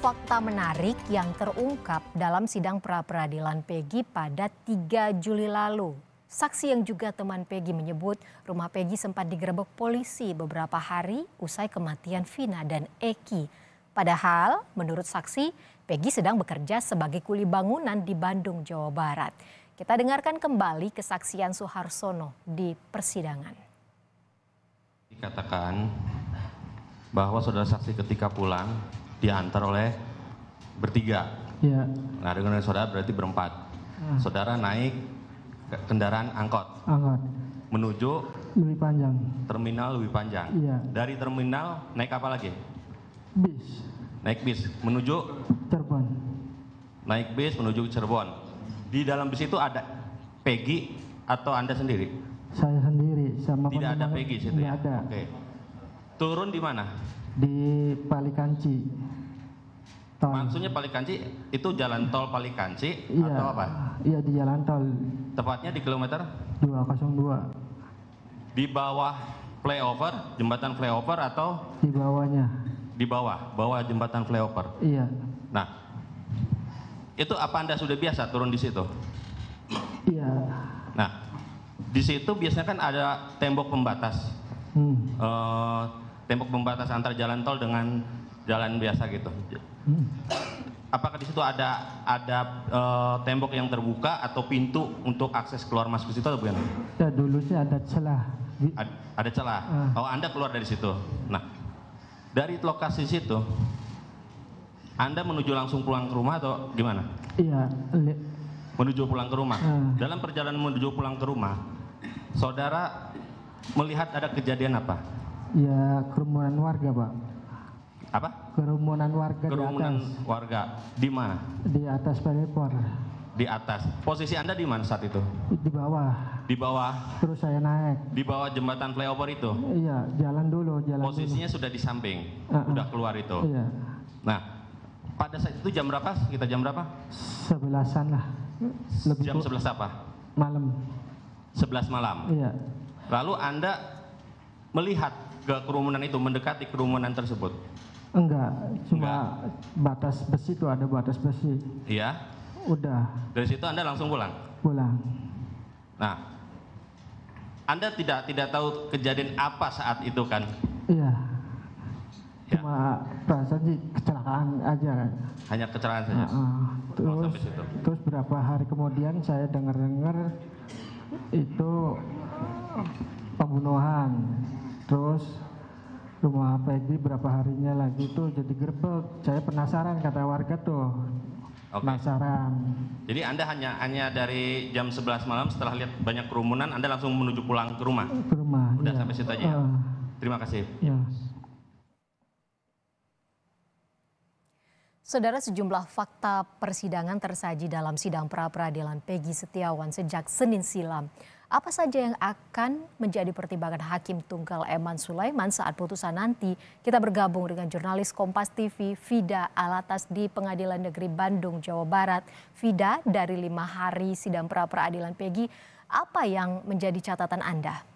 fakta menarik yang terungkap dalam sidang pra-peradilan Peggy pada 3 Juli lalu. Saksi yang juga teman Peggy menyebut rumah Peggy sempat digerebek polisi beberapa hari usai kematian Vina dan Eki. Padahal menurut saksi Peggy sedang bekerja sebagai kuli bangunan di Bandung, Jawa Barat. Kita dengarkan kembali kesaksian Soeharsono di persidangan. Dikatakan bahwa saudara saksi ketika pulang diantar oleh bertiga. Iya. Nah dengan saudara berarti berempat. Ah. Saudara naik kendaraan angkot. Angkot. Menuju. Lebih panjang. Terminal lebih panjang. Iya. Dari terminal naik apa lagi? Bis. Naik bis menuju. Cirebon. Naik bis menuju Cirebon. Di dalam bis itu ada Peggy atau anda sendiri? Saya sendiri sama. Tidak ada Peggy situ ya. Ada. Oke. Turun di mana? di Palikanci. Tol. Maksudnya Palikanci itu jalan tol Palikanci iya, atau apa? Iya di jalan tol. Tepatnya di kilometer 202. Di bawah flyover, jembatan flyover atau di bawahnya? Di bawah, bawah jembatan flyover. Iya. Nah, itu apa Anda sudah biasa turun di situ? Iya. Nah, di situ biasanya kan ada tembok pembatas. Hmm. Uh, tembok pembatas antar jalan tol dengan jalan biasa gitu. Hmm. Apakah di situ ada ada e, tembok yang terbuka atau pintu untuk akses keluar masuk ke situ atau bukan? Ya, dulu sih ada celah. Ad, ada celah. Uh. Oh, Anda keluar dari situ. Nah, dari lokasi situ Anda menuju langsung pulang ke rumah atau gimana? Iya, menuju pulang ke rumah. Uh. Dalam perjalanan menuju pulang ke rumah, saudara melihat ada kejadian apa? Ya kerumunan warga pak. Apa? Kerumunan warga. Kerumunan di atas. warga di mana? Di atas pelipor. Di atas. Posisi anda di mana saat itu? Di bawah. Di bawah. Terus saya naik. Di bawah jembatan flyover itu? Iya, jalan dulu. Jalan Posisinya dulu. sudah di samping, uh -uh. udah keluar itu. Iya. Nah, pada saat itu jam berapa? Kita jam berapa? Sebelasan lah. Lebih jam sebelas apa? Malam. Sebelas malam. Iya. Lalu anda melihat ke kerumunan itu, mendekati kerumunan tersebut? Enggak, cuma Enggak. batas besi itu ada batas besi. Iya. Udah. Dari situ Anda langsung pulang? Pulang. Nah, Anda tidak tidak tahu kejadian apa saat itu kan? Iya. Ya. Cuma perasaan kecelakaan aja. Hanya kecelakaan saja. uh, terus, situ. terus berapa hari kemudian saya dengar-dengar itu pembunuhan terus rumah Peggy berapa harinya lagi tuh jadi gerbek saya penasaran kata warga tuh okay. penasaran jadi anda hanya hanya dari jam 11 malam setelah lihat banyak kerumunan anda langsung menuju pulang ke rumah ke rumah udah iya. sampai situ aja uh, terima kasih iya. Saudara sejumlah fakta persidangan tersaji dalam sidang pra peradilan Peggy Setiawan sejak Senin silam. Apa saja yang akan menjadi pertimbangan Hakim Tunggal Eman Sulaiman saat putusan nanti? Kita bergabung dengan jurnalis Kompas TV Fida Alatas di Pengadilan Negeri Bandung, Jawa Barat. Fida dari lima hari sidang pra peradilan Pegi, apa yang menjadi catatan Anda?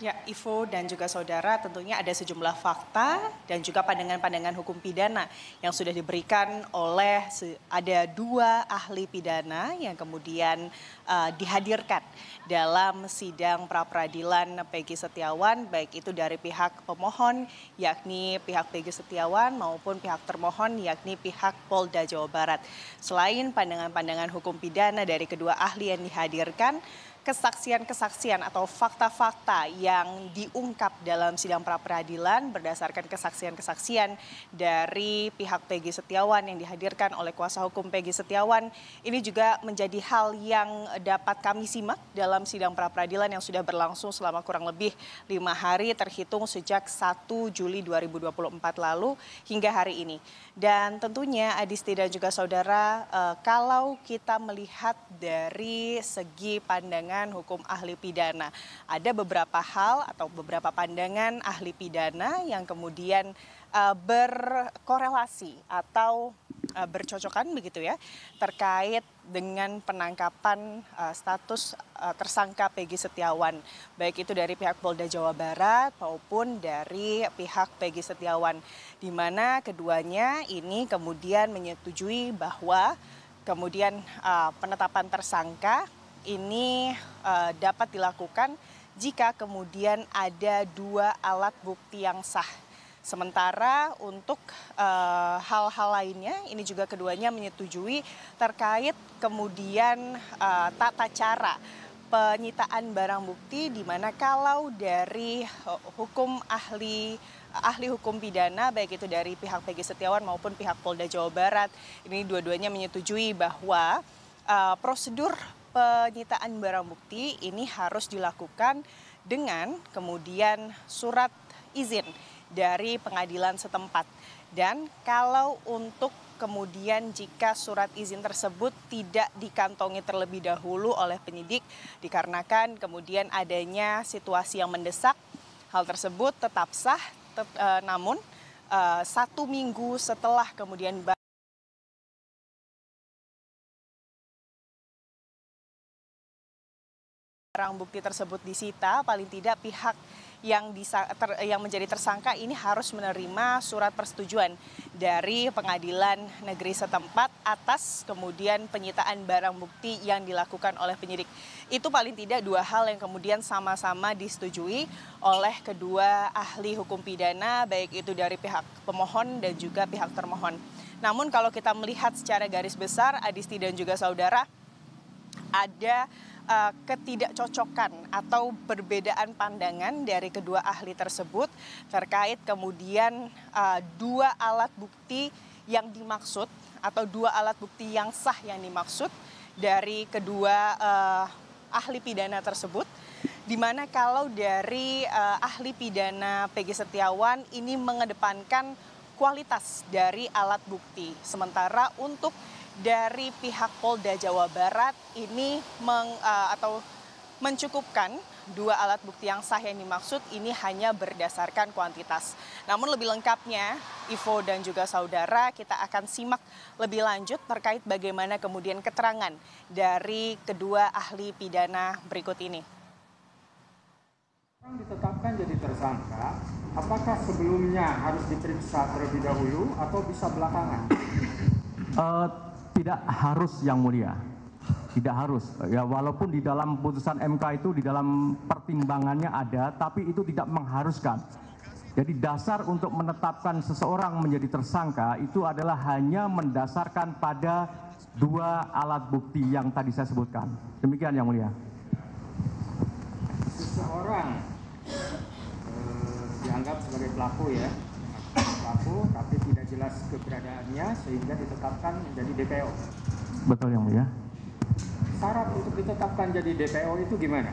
Ya, Ivo dan juga saudara tentunya ada sejumlah fakta dan juga pandangan-pandangan hukum pidana yang sudah diberikan oleh ada dua ahli pidana yang kemudian Eh, dihadirkan dalam sidang pra peradilan Peggy Setiawan baik itu dari pihak pemohon yakni pihak Peggy Setiawan maupun pihak termohon yakni pihak Polda Jawa Barat. Selain pandangan-pandangan hukum pidana dari kedua ahli yang dihadirkan, kesaksian-kesaksian atau fakta-fakta yang diungkap dalam sidang pra peradilan berdasarkan kesaksian-kesaksian dari pihak Peggy Setiawan yang dihadirkan oleh kuasa hukum Peggy Setiawan ini juga menjadi hal yang dapat kami simak dalam sidang pra-peradilan yang sudah berlangsung selama kurang lebih lima hari terhitung sejak 1 Juli 2024 lalu hingga hari ini. Dan tentunya Adisti dan juga saudara, eh, kalau kita melihat dari segi pandangan hukum ahli pidana, ada beberapa hal atau beberapa pandangan ahli pidana yang kemudian Eh, berkorelasi atau eh, bercocokan begitu ya terkait dengan penangkapan eh, status tersangka Pegi Setiawan baik itu dari pihak Polda Jawa Barat maupun dari pihak Pegi Setiawan di mana keduanya ini kemudian menyetujui bahwa kemudian penetapan tersangka ini dapat dilakukan jika kemudian ada dua alat bukti yang sah Sementara untuk eh, hal-hal uh, lainnya, ini juga keduanya menyetujui terkait kemudian uh, tata cara penyitaan barang bukti di mana kalau dari eh, hukum ahli ahli hukum pidana baik itu dari pihak PG Setiawan maupun pihak Polda Jawa Barat ini dua-duanya menyetujui bahwa uh, prosedur penyitaan barang bukti ini harus dilakukan dengan kemudian surat izin dari pengadilan setempat. Dan kalau untuk kemudian jika surat izin tersebut tidak dikantongi terlebih dahulu oleh penyidik dikarenakan kemudian adanya situasi yang mendesak, hal tersebut tetap sah, tet, e, namun e, satu minggu setelah kemudian barang bukti tersebut disita, paling tidak pihak yang, ter, yang menjadi tersangka ini harus menerima surat persetujuan dari pengadilan negeri setempat atas kemudian penyitaan barang bukti yang dilakukan oleh penyidik. Itu paling tidak dua hal yang kemudian sama-sama disetujui oleh kedua ahli hukum pidana baik itu dari pihak pemohon dan juga pihak termohon. Namun kalau kita melihat secara garis besar Adisti dan juga saudara ada Eh, ketidakcocokan atau perbedaan pandangan dari kedua ahli tersebut terkait kemudian eh, dua alat bukti yang dimaksud atau dua alat bukti yang sah yang dimaksud dari kedua eh, ahli pidana tersebut di mana kalau dari uh, ahli pidana PG Setiawan ini mengedepankan kualitas dari alat bukti sementara untuk dari pihak Polda Jawa Barat ini meng, eh, atau mencukupkan dua alat bukti yang sah yang dimaksud ini hanya berdasarkan kuantitas. Namun lebih lengkapnya, Ivo dan juga saudara, kita akan simak lebih lanjut terkait bagaimana kemudian keterangan dari kedua ahli pidana berikut ini. Orang ditetapkan jadi tersangka, apakah sebelumnya harus diperiksa terlebih dahulu atau bisa belakangan? Uh, tidak harus yang mulia tidak harus ya walaupun di dalam putusan MK itu di dalam pertimbangannya ada tapi itu tidak mengharuskan jadi dasar untuk menetapkan seseorang menjadi tersangka itu adalah hanya mendasarkan pada dua alat bukti yang tadi saya sebutkan demikian yang mulia seseorang eh, dianggap sebagai pelaku ya pelaku tapi tidak jelas keberadaannya sehingga ditetapkan menjadi DPO. Betul yang mulia. Syarat untuk ditetapkan jadi DPO itu gimana?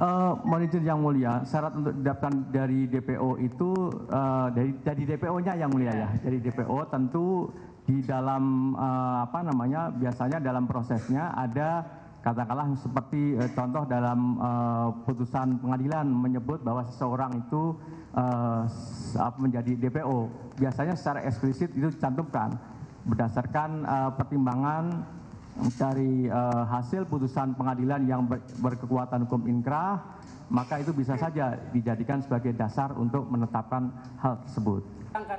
Uh, mohon yang mulia, syarat untuk didapatkan dari DPO itu uh, dari dari DPO-nya yang mulia ya. Jadi DPO tentu di dalam uh, apa namanya biasanya dalam prosesnya ada katakanlah seperti e, contoh dalam e, putusan pengadilan menyebut bahwa seseorang itu e, menjadi DPO biasanya secara eksplisit itu dicantumkan berdasarkan e, pertimbangan dari e, hasil putusan pengadilan yang ber, berkekuatan hukum inkrah maka itu bisa saja dijadikan sebagai dasar untuk menetapkan hal tersebut.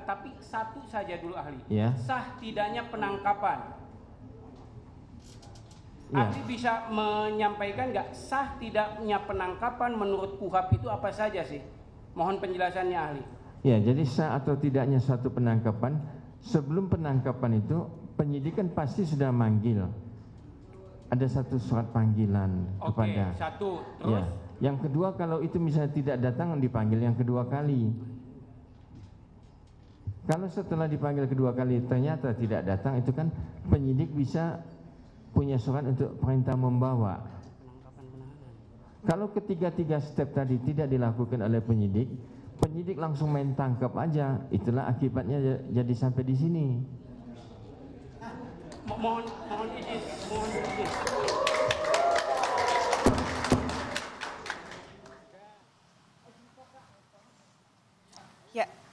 Tapi satu saja dulu ahli, yeah. sah tidaknya penangkapan Ya. Ahli bisa menyampaikan nggak sah tidaknya penangkapan menurut KUHAP itu apa saja sih? Mohon penjelasannya ahli. Ya, jadi sah atau tidaknya satu penangkapan, sebelum penangkapan itu penyidikan pasti sudah manggil. Ada satu surat panggilan Oke, kepada. Oke, satu. Iya. Terus? Ya. Yang kedua kalau itu misalnya tidak datang dipanggil yang kedua kali. Kalau setelah dipanggil kedua kali ternyata tidak datang itu kan penyidik bisa punya surat untuk perintah membawa. Kalau ketiga-tiga step tadi tidak dilakukan oleh penyidik, penyidik langsung main tangkap aja. Itulah akibatnya jadi sampai di sini. Mohon, mohon izin, mohon izin.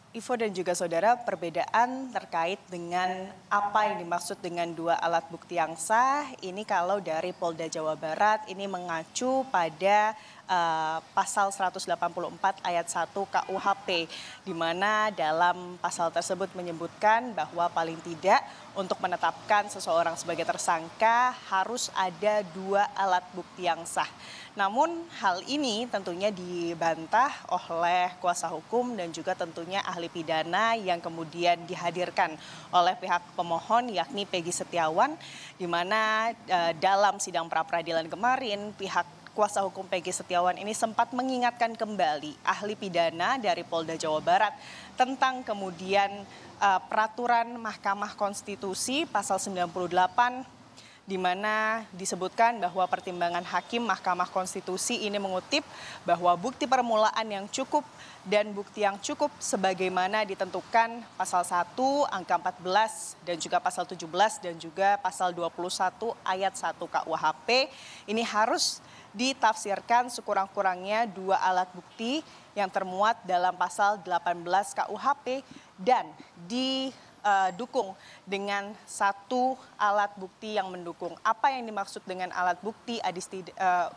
Ivo dan juga saudara perbedaan terkait dengan apa yang dimaksud dengan dua alat bukti yang sah ini kalau dari Polda Jawa Barat ini mengacu pada uh, pasal 184 ayat 1 KUHP di mana dalam pasal tersebut menyebutkan bahwa paling tidak untuk menetapkan seseorang sebagai tersangka harus ada dua alat bukti yang sah. Namun hal ini tentunya dibantah oleh kuasa hukum dan juga tentunya ahli pidana yang kemudian dihadirkan oleh pihak pemohon yakni Peggy Setiawan di mana uh, dalam sidang pra peradilan kemarin pihak kuasa hukum Peggy Setiawan ini sempat mengingatkan kembali ahli pidana dari Polda Jawa Barat tentang kemudian uh, peraturan Mahkamah Konstitusi pasal 98 di mana disebutkan bahwa pertimbangan hakim Mahkamah Konstitusi ini mengutip bahwa bukti permulaan yang cukup dan bukti yang cukup sebagaimana ditentukan pasal 1 angka 14 dan juga pasal 17 dan juga pasal 21 ayat 1 KUHP ini harus ditafsirkan sekurang-kurangnya dua alat bukti yang termuat dalam pasal 18 KUHP dan di uh, dukung dengan satu alat bukti yang mendukung. Apa yang dimaksud dengan alat bukti Adisti, uh,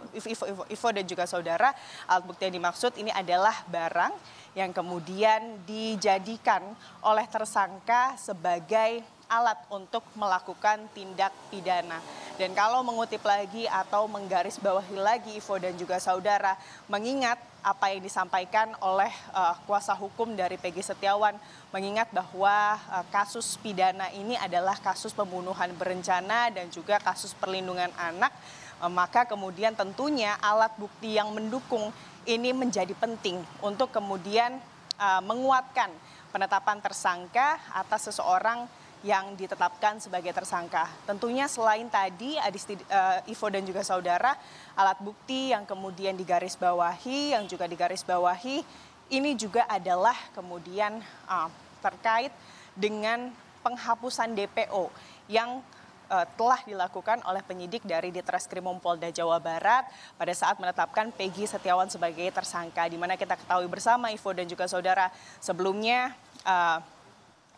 Ivo, dan juga saudara? Alat bukti yang dimaksud ini adalah barang yang kemudian dijadikan oleh tersangka sebagai alat untuk melakukan tindak pidana. Dan kalau mengutip lagi atau menggaris bawahi lagi Ivo dan juga saudara, mengingat apa yang disampaikan oleh uh, kuasa hukum dari PG Setiawan mengingat bahwa uh, kasus pidana ini adalah kasus pembunuhan berencana dan juga kasus perlindungan anak uh, maka kemudian tentunya alat bukti yang mendukung ini menjadi penting untuk kemudian uh, menguatkan penetapan tersangka atas seseorang yang ditetapkan sebagai tersangka. Tentunya selain tadi Adisti, eh, Ivo dan juga saudara, alat bukti yang kemudian digarisbawahi, yang juga digarisbawahi, ini juga adalah kemudian uh, terkait dengan penghapusan DPO yang uh, telah dilakukan oleh penyidik dari Ditreskrimum Polda Jawa Barat pada saat menetapkan Peggy Setiawan sebagai tersangka. Di mana kita ketahui bersama Ivo dan juga saudara sebelumnya uh,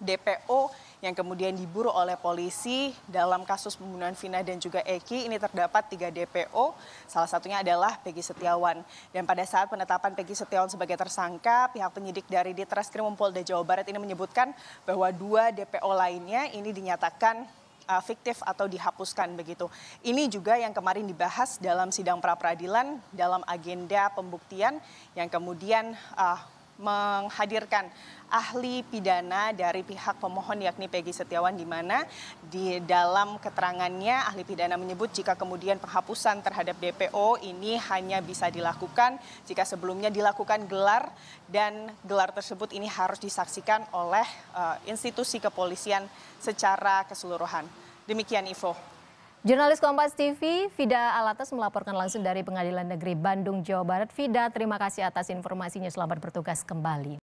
DPO yang kemudian diburu oleh polisi dalam kasus pembunuhan Vina dan juga Eki. Ini terdapat tiga DPO, salah satunya adalah Peggy Setiawan. Dan pada saat penetapan Peggy Setiawan sebagai tersangka, pihak penyidik dari Ditreskrim Polda Jawa Barat ini menyebutkan bahwa dua DPO lainnya ini dinyatakan uh, fiktif atau dihapuskan begitu. Ini juga yang kemarin dibahas dalam sidang pra peradilan dalam agenda pembuktian yang kemudian uh, menghadirkan ahli pidana dari pihak pemohon yakni Peggy Setiawan di mana di dalam keterangannya ahli pidana menyebut jika kemudian penghapusan terhadap DPO ini hanya bisa dilakukan jika sebelumnya dilakukan gelar dan gelar tersebut ini harus disaksikan oleh uh, institusi kepolisian secara keseluruhan. Demikian Ivo. Jurnalis Kompas TV, Fida Alatas melaporkan langsung dari Pengadilan Negeri Bandung, Jawa Barat. Fida, terima kasih atas informasinya. Selamat bertugas kembali.